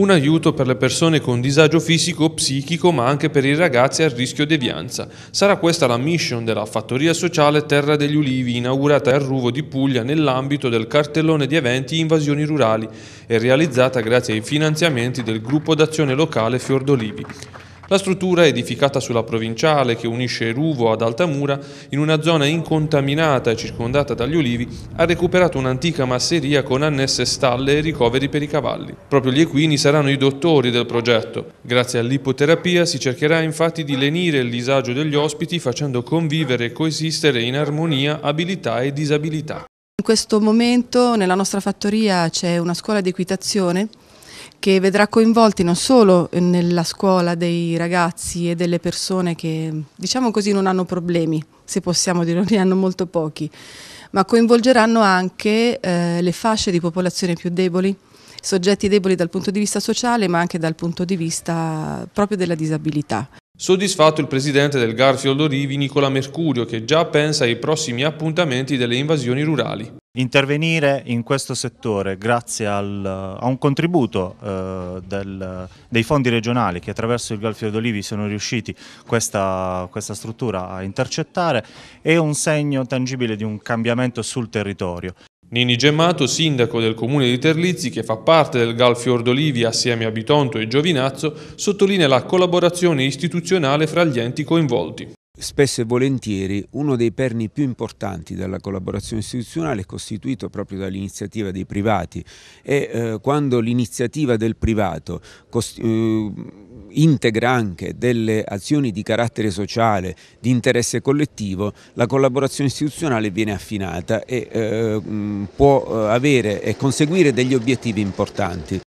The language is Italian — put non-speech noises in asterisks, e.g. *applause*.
un aiuto per le persone con disagio fisico o psichico ma anche per i ragazzi a rischio devianza. Sarà questa la mission della Fattoria Sociale Terra degli Ulivi inaugurata a Ruvo di Puglia nell'ambito del cartellone di eventi Invasioni Rurali e realizzata grazie ai finanziamenti del gruppo d'azione locale Fiordolivi. La struttura è edificata sulla provinciale che unisce Ruvo ad Altamura, in una zona incontaminata e circondata dagli olivi, ha recuperato un'antica masseria con annesse stalle e ricoveri per i cavalli. Proprio gli equini saranno i dottori del progetto. Grazie all'ipoterapia si cercherà infatti di lenire il disagio degli ospiti facendo convivere e coesistere in armonia abilità e disabilità. In questo momento nella nostra fattoria c'è una scuola di equitazione che vedrà coinvolti non solo nella scuola dei ragazzi e delle persone che diciamo così non hanno problemi, se possiamo dire, *laughs* ne hanno molto pochi, ma coinvolgeranno anche eh, le fasce di popolazione più deboli, soggetti deboli dal punto di vista sociale ma anche dal punto di vista proprio della disabilità. Soddisfatto il presidente del Garfield Orivi, Nicola Mercurio, che già pensa ai prossimi appuntamenti delle invasioni rurali intervenire in questo settore grazie al, a un contributo eh, del, dei fondi regionali che attraverso il Golfo d'Olivi sono riusciti questa, questa, struttura a intercettare è un segno tangibile di un cambiamento sul territorio. Nini Gemmato, sindaco del comune di Terlizzi, che fa parte del Gal Fior d'Olivi assieme a Bitonto e Giovinazzo, sottolinea la collaborazione istituzionale fra gli enti coinvolti. Spesso e volentieri uno dei perni più importanti della collaborazione istituzionale è costituito proprio dall'iniziativa dei privati e eh, quando l'iniziativa del privato eh, integra anche delle azioni di carattere sociale, di interesse collettivo, la collaborazione istituzionale viene affinata e eh, mm, può eh, avere e conseguire degli obiettivi importanti.